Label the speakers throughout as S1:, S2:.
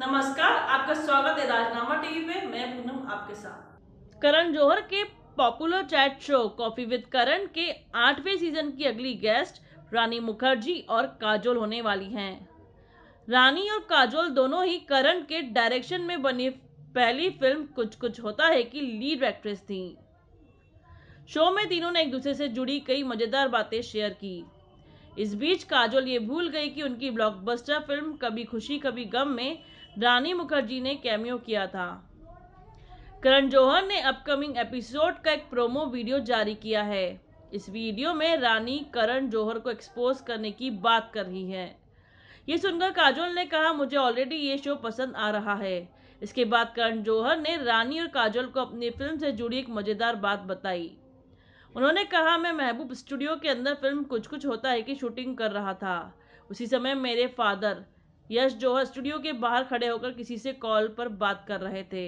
S1: नमस्कार आपका स्वागत है राजनामा टीवी पे मैं पूनम आपके साथ करण जौहर के popular chat show coffee with Karan के आठवें सीजन की अगली गेस्ट रानी मुखर्जी और काजोल होने वाली हैं रानी और काजोल दोनों ही करण के डायरेक्शन में बनी पहली फिल्म कुछ कुछ होता है की लीड एक्ट्रेस थी शो में तीनों ने एक दूसरे से जुड़ी कई मज़ेदार बातें शेयर की इस बीच काजोल ये भूल गई कि उनकी ब्लॉकबस्टर फिल्म कभी खुशी कभी गम में रानी मुखर्जी ने कैमियो किया था करण जौहर ने अपकमिंग एपिसोड का एक प्रोमो वीडियो जारी किया है इस वीडियो में रानी करण जौहर को एक्सपोज करने की बात कर रही है ये सुनकर काजोल ने कहा मुझे ऑलरेडी ये शो पसंद आ रहा है इसके बाद करण जौहर ने रानी और काजोल को अपनी फिल्म से जुड़ी एक मज़ेदार बात बताई उन्होंने कहा मैं महबूब स्टूडियो के अंदर फिल्म कुछ कुछ होता है कि शूटिंग कर रहा था उसी समय मेरे फादर यश जौहर स्टूडियो के बाहर खड़े होकर किसी से कॉल पर बात कर रहे थे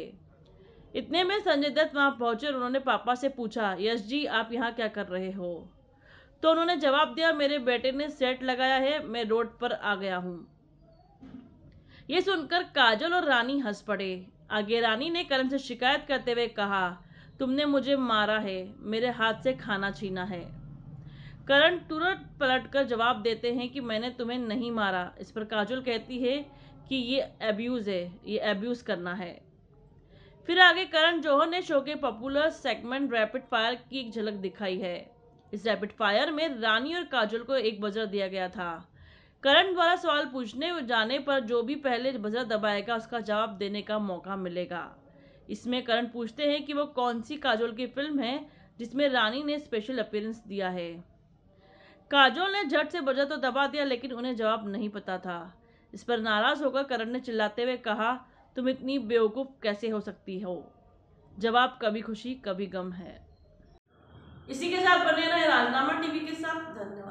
S1: इतने में संजय दत्त वहाँ पहुंचे और उन्होंने पापा से पूछा यश जी आप यहाँ क्या कर रहे हो तो उन्होंने जवाब दिया मेरे बेटे ने सेट लगाया है मैं रोड पर आ गया हूँ ये सुनकर काजल और रानी हंस पड़े आगे रानी ने करण से शिकायत करते हुए कहा तुमने मुझे मारा है मेरे हाथ से खाना छीना है करण तुरंत पलट कर जवाब देते हैं कि मैंने तुम्हें नहीं मारा इस पर काजल कहती है कि ये एब्यूज़ है ये एब्यूज़ करना है फिर आगे करण जौहर ने शो के पॉपुलर सेगमेंट रैपिड फायर की एक झलक दिखाई है इस रैपिड फायर में रानी और काजल को एक बजर दिया गया था करण द्वारा सवाल पूछने जाने पर जो भी पहले बजर दबाएगा उसका जवाब देने का मौका मिलेगा इसमें करण पूछते हैं कि वो कौन सी काजल की फिल्म है जिसमें रानी ने स्पेशल अपीयरेंस दिया है काजोल ने झट से बजा तो दबा दिया लेकिन उन्हें जवाब नहीं पता था इस पर नाराज होकर करण ने चिल्लाते हुए कहा तुम इतनी बेवकूफ़ कैसे हो सकती हो जवाब कभी खुशी कभी गम है
S2: इसी के साथ बने रहे राजनामा टीवी के साथ
S1: धन्यवाद